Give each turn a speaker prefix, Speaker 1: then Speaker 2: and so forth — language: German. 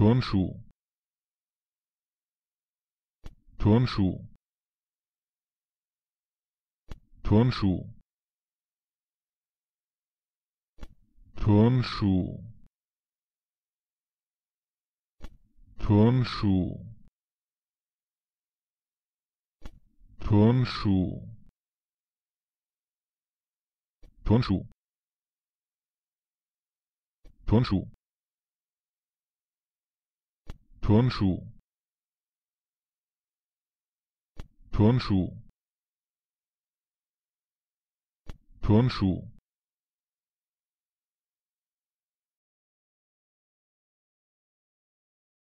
Speaker 1: Turnschuh Turnschuh Turnschuh Turnschuh Turnschuh Turnschuh Turnschuh Turnschuh Turnschuh Turnschuh Turnschuh